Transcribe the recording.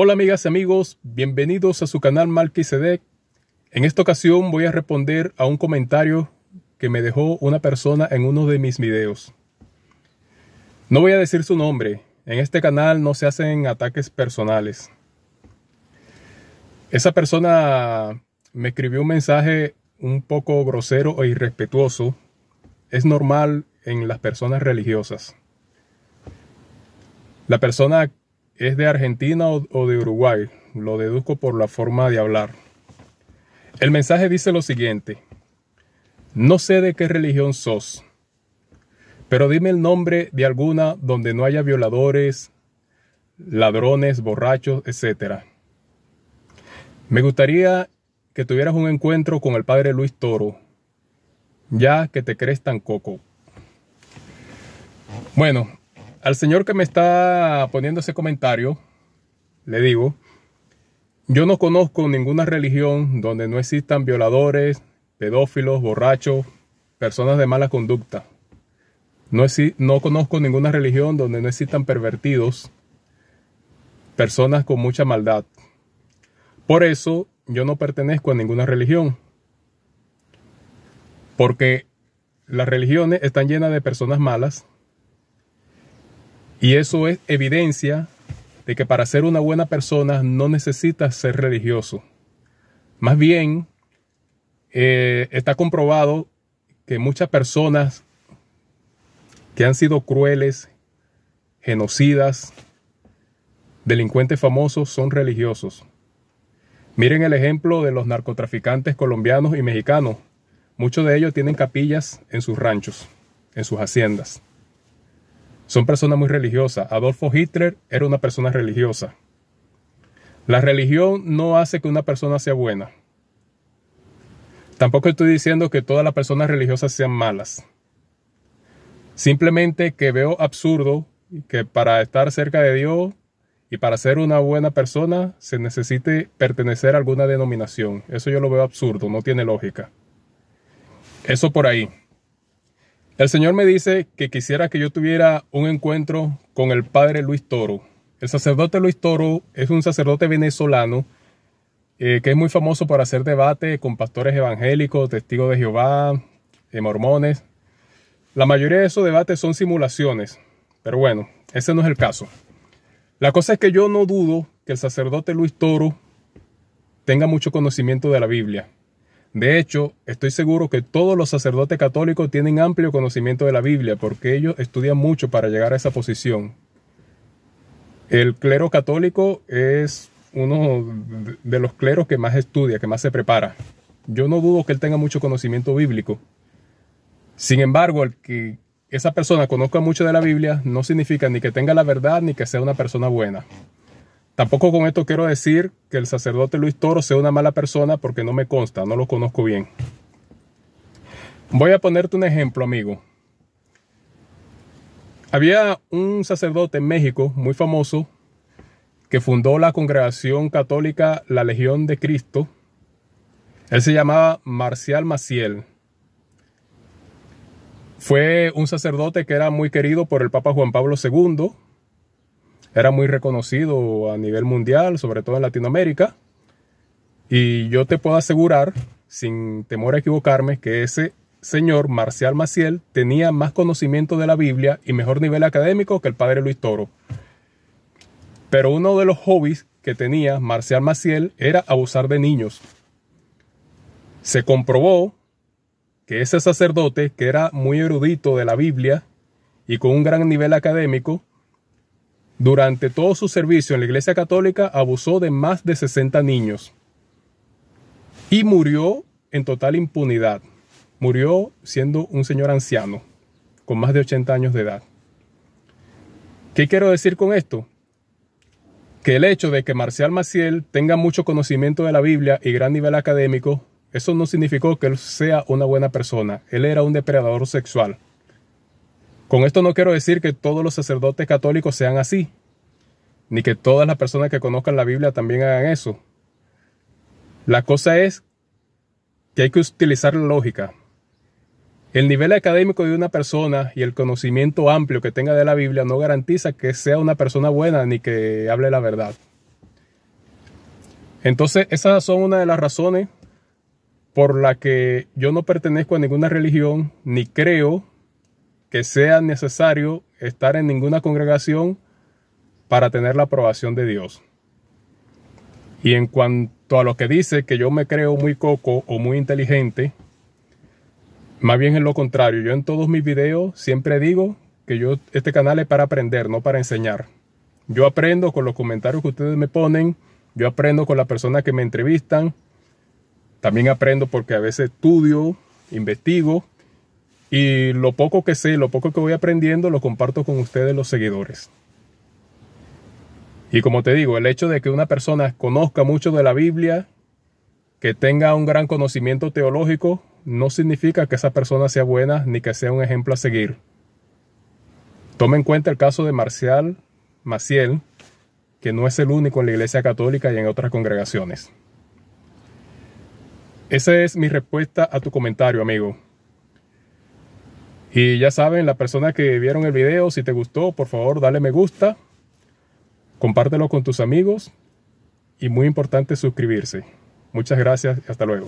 Hola amigas y amigos, bienvenidos a su canal Malquisedec. En esta ocasión voy a responder a un comentario que me dejó una persona en uno de mis videos. No voy a decir su nombre, en este canal no se hacen ataques personales. Esa persona me escribió un mensaje un poco grosero e irrespetuoso. Es normal en las personas religiosas. La persona es de Argentina o, de Uruguay, lo deduzco por la forma de hablar. El mensaje dice lo siguiente, no sé de qué religión sos, pero dime el nombre de alguna donde no haya violadores, ladrones, borrachos, etc. Me gustaría que tuvieras un encuentro con el padre Luis Toro, ya que te crees tan coco. Bueno, al señor que me está poniendo ese comentario, le digo, yo no conozco ninguna religión donde no existan violadores, pedófilos, borrachos, personas de mala conducta. No, no conozco ninguna religión donde no existan pervertidos, personas con mucha maldad. Por eso yo no pertenezco a ninguna religión. Porque las religiones están llenas de personas malas y eso es evidencia de que para ser una buena persona no necesitas ser religioso. Más bien, eh, está comprobado que muchas personas que han sido crueles, genocidas, delincuentes famosos son religiosos. Miren el ejemplo de los narcotraficantes colombianos y mexicanos. Muchos de ellos tienen capillas en sus ranchos, en sus haciendas son personas muy religiosas. Adolfo Hitler era una persona religiosa. La religión no hace que una persona sea buena. Tampoco estoy diciendo que todas las personas religiosas sean malas. Simplemente que veo absurdo que para estar cerca de Dios y para ser una buena persona se necesite pertenecer a alguna denominación. Eso yo lo veo absurdo, no tiene lógica. Eso por ahí. El Señor me dice que quisiera que yo tuviera un encuentro con el Padre Luis Toro. El sacerdote Luis Toro es un sacerdote venezolano eh, que es muy famoso por hacer debate con pastores evangélicos, testigos de Jehová, eh, mormones. La mayoría de esos debates son simulaciones, pero bueno, ese no es el caso. La cosa es que yo no dudo que el sacerdote Luis Toro tenga mucho conocimiento de la Biblia. De hecho, estoy seguro que todos los sacerdotes católicos tienen amplio conocimiento de la Biblia porque ellos estudian mucho para llegar a esa posición. El clero católico es uno de los cleros que más estudia, que más se prepara. Yo no dudo que él tenga mucho conocimiento bíblico. Sin embargo, el que esa persona conozca mucho de la Biblia no significa ni que tenga la verdad ni que sea una persona buena. Tampoco con esto quiero decir que el sacerdote Luis Toro sea una mala persona porque no me consta, no lo conozco bien. Voy a ponerte un ejemplo, amigo. Había un sacerdote en México muy famoso que fundó la congregación católica La Legión de Cristo. Él se llamaba Marcial Maciel. Fue un sacerdote que era muy querido por el Papa Juan Pablo II era muy reconocido a nivel mundial, sobre todo en Latinoamérica. Y yo te puedo asegurar, sin temor a equivocarme, que ese señor Marcial Maciel tenía más conocimiento de la Biblia y mejor nivel académico que el padre Luis Toro. Pero uno de los hobbies que tenía Marcial Maciel era abusar de niños. Se comprobó que ese sacerdote, que era muy erudito de la Biblia y con un gran nivel académico, durante todo su servicio en la Iglesia Católica abusó de más de 60 niños y murió en total impunidad. Murió siendo un señor anciano, con más de 80 años de edad. ¿Qué quiero decir con esto? Que el hecho de que Marcial Maciel tenga mucho conocimiento de la Biblia y gran nivel académico, eso no significó que él sea una buena persona. Él era un depredador sexual. Con esto no quiero decir que todos los sacerdotes católicos sean así, ni que todas las personas que conozcan la Biblia también hagan eso. La cosa es que hay que utilizar la lógica. El nivel académico de una persona y el conocimiento amplio que tenga de la Biblia no garantiza que sea una persona buena ni que hable la verdad. Entonces, esas son una de las razones por la que yo no pertenezco a ninguna religión, ni creo, que sea necesario estar en ninguna congregación para tener la aprobación de Dios. Y en cuanto a lo que dice que yo me creo muy coco o muy inteligente, más bien es lo contrario. Yo en todos mis videos siempre digo que yo este canal es para aprender, no para enseñar. Yo aprendo con los comentarios que ustedes me ponen, yo aprendo con las personas que me entrevistan, también aprendo porque a veces estudio, investigo y lo poco que sé, lo poco que voy aprendiendo, lo comparto con ustedes los seguidores. Y como te digo, el hecho de que una persona conozca mucho de la Biblia, que tenga un gran conocimiento teológico, no significa que esa persona sea buena ni que sea un ejemplo a seguir. Toma en cuenta el caso de Marcial Maciel, que no es el único en la Iglesia Católica y en otras congregaciones. Esa es mi respuesta a tu comentario, amigo. Y ya saben, la persona que vieron el video, si te gustó, por favor, dale me gusta, compártelo con tus amigos y muy importante suscribirse. Muchas gracias y hasta luego.